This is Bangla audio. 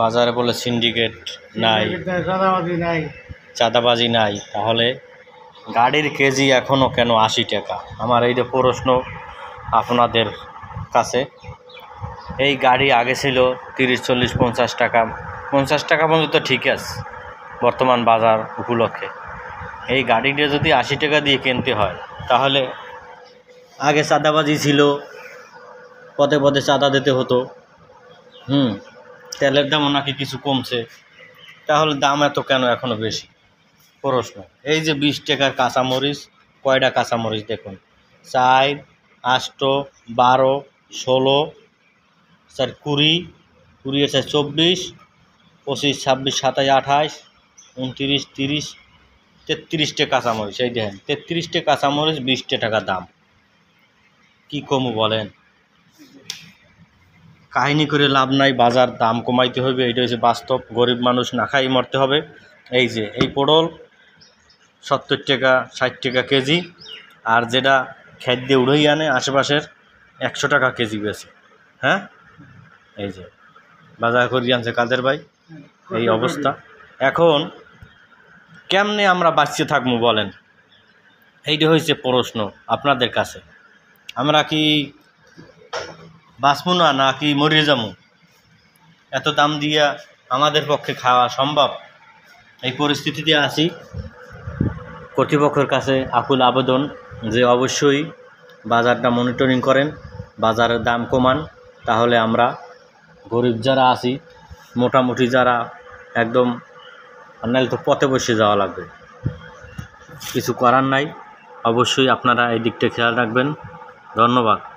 বাজারে বলে সিন্ডিকেট নাই চাঁদাবাজি নাই তাহলে গাড়ির কেজি এখনও কেন আশি টাকা আমার এই যে প্রশ্ন আপনাদের কাছে এই গাড়ি আগে ছিল তিরিশ চল্লিশ পঞ্চাশ টাকা পঞ্চাশ টাকা পর্যন্ত ঠিক আছে বর্তমান বাজার উপলক্ষে এই গাড়িটা যদি আশি টাকা দিয়ে কিনতে হয় তাহলে আগে চাঁদাবাজি ছিল পদে পদে চাঁদা দিতে হতো হুম তেলের দামও নাকি কিছু কমছে তাহলে দাম এত কেন এখনও বেশি প্রশ্ন এই যে বিশ টাকার কাঁচামরিচ কয়টা কাঁচামরিচ দেখুন চার আষ্ট বারো ষোলো স্যার কুড়ি কুড়ি স্যার চব্বিশ পঁচিশ ছাব্বিশ সাতাশ আঠাশ উনত্রিশ তিরিশ তেত্রিশটা কাঁচামরিচ এই দেখেন তেত্রিশটা কাঁচামরিচ বিশটা টাকা দাম কি কমু বলেন কাহিনী করে লাভ নাই বাজার দাম কমাইতে হবে এটা হচ্ছে বাস্তব গরিব মানুষ না খাই মরতে হবে এই যে এই পটল সত্তর টাকা ষাট টাকা কেজি আর যেটা দিয়ে উড়েই আনে আশেপাশের একশো টাকা কেজি বেশি হ্যাঁ এই যে বাজার করি আনছে কাদের ভাই এই অবস্থা এখন কেমনে আমরা বাঁচিয়ে থাকবো বলেন এইটা হয়েছে প্রশ্ন আপনাদের কাছে আমরা কি বাঁচবো না নাকি মরিয়ে যাব এত দাম দিয়া আমাদের পক্ষে খাওয়া সম্ভব এই পরিস্থিতিতে আছি কর্তৃপক্ষের কাছে আকুল আবেদন যে অবশ্যই বাজারটা মনিটরিং করেন বাজারের দাম কমান তাহলে আমরা গরিব যারা আছি মোটামুটি যারা একদম নাহলে তো পথে বসে যাওয়া লাগবে কিছু করার নাই অবশ্যই আপনারা এই দিকটা খেয়াল রাখবেন ধন্যবাদ